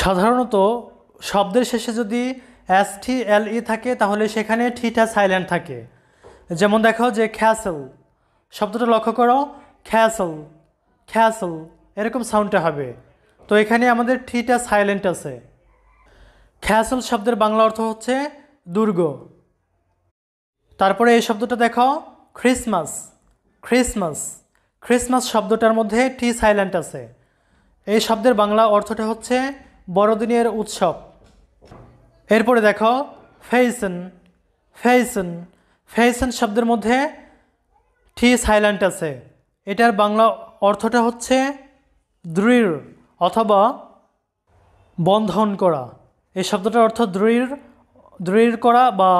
সাধারণত শব্দের শেষে যদি এস টি এল ই থাকে তাহলে সেখানে ঠিটা সাইলেন্ট থাকে যেমন দেখো যে খ্যাসল শব্দটা লক্ষ্য করো খ্যাসল খ্যাসল এরকম সাউন্ডটা হবে তো এখানে আমাদের ঠিটা সাইলেন্ট আছে খ্যাসল শব্দের বাংলা অর্থ হচ্ছে দুর্গ তারপরে এই শব্দটা দেখো খ্রিসমাস খ্রিসমাস খ্রিসমাস শব্দটার মধ্যে টি সাইলেন্ট আছে এই শব্দের বাংলা অর্থটা হচ্ছে বড়দিনের উৎসব এরপরে দেখো ফেইসন ফেইসন ফেইসন শব্দের মধ্যে ঠি সাইলেন্ট আছে এটার বাংলা অর্থটা হচ্ছে দৃঢ় অথবা বন্ধন করা এই শব্দটার অর্থ দৃঢ় দৃঢ় করা বা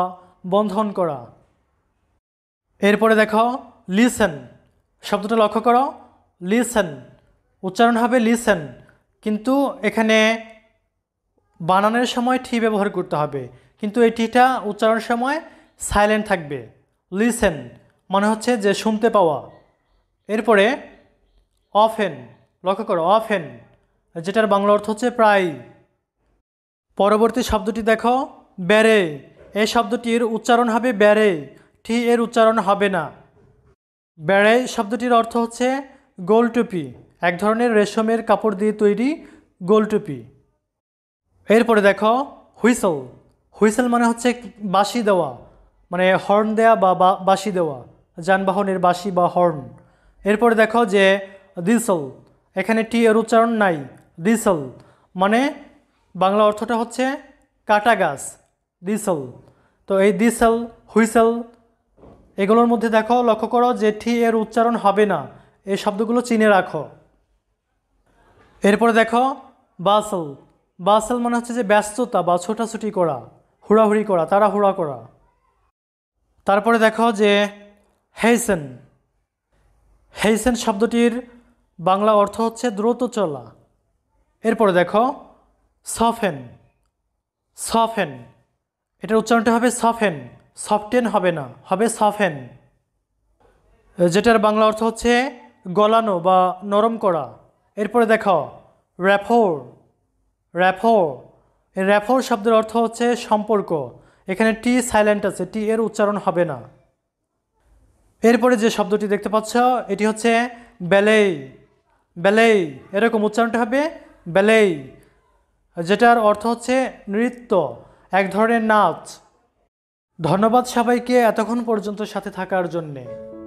বন্ধন করা এরপরে দেখো লিসেন শব্দটা লক্ষ্য করো লিসেন উচ্চারণ হবে লিসেন কিন্তু এখানে বানানোর সময় ঠি ব্যবহার করতে হবে কিন্তু এই ঠিটা উচ্চারণের সময় সাইলেন্ট থাকবে লিসেন মানে হচ্ছে যে শুনতে পাওয়া এরপরে অফেন লক্ষ্য করো অফেন যেটার বাংলা অর্থ হচ্ছে প্রায় পরবর্তী শব্দটি দেখো ব্যারে এই শব্দটির উচ্চারণ হবে ব্যারে ঠি এর উচ্চারণ হবে না ব্যারে শব্দটির অর্থ হচ্ছে গোল টুপি এক ধরনের রেশমের কাপড় দিয়ে তৈরি গোল টুপি এরপরে দেখো হুইসল হুইসেল মানে হচ্ছে বাঁশি দেওয়া মানে হর্ন দেয়া বা বাঁশি দেওয়া যানবাহনের বাঁশি বা হর্ন এরপরে দেখো যে দিসল এখানে টি এর উচ্চারণ নাই দিসল মানে বাংলা অর্থটা হচ্ছে কাটা গাছ দিসল তো এই দিসল হুইসেল এগুলোর মধ্যে দেখো লক্ষ্য করো যে ঠি এর উচ্চারণ হবে না এই শব্দগুলো চিনে রাখো এরপরে দেখো বাসল আসল মনে হচ্ছে যে ব্যস্ততা বা ছোটাছুটি করা হুড়াহুড়ি করা তাড়াহুড়া করা তারপরে দেখো যে হেইসেন হেইসেন শব্দটির বাংলা অর্থ হচ্ছে দ্রুত চলা এরপরে দেখো সফেন সফেন এটার উচ্চারণটা হবে সফেন সফটেন হবে না হবে সফেন যেটার বাংলা অর্থ হচ্ছে গলানো বা নরম করা এরপরে দেখো র্যাফোর র্যাফোর এই র্যাফোর শব্দের অর্থ হচ্ছে সম্পর্ক এখানে টি সাইলেন্ট আছে টি এর উচ্চারণ হবে না এরপরে যে শব্দটি দেখতে পাচ্ছ এটি হচ্ছে বেলেই বেলেই এরকম উচ্চারণটা হবে বেলেই যেটার অর্থ হচ্ছে নৃত্য এক ধরনের নাচ ধন্যবাদ সবাইকে এতক্ষণ পর্যন্ত সাথে থাকার জন্যে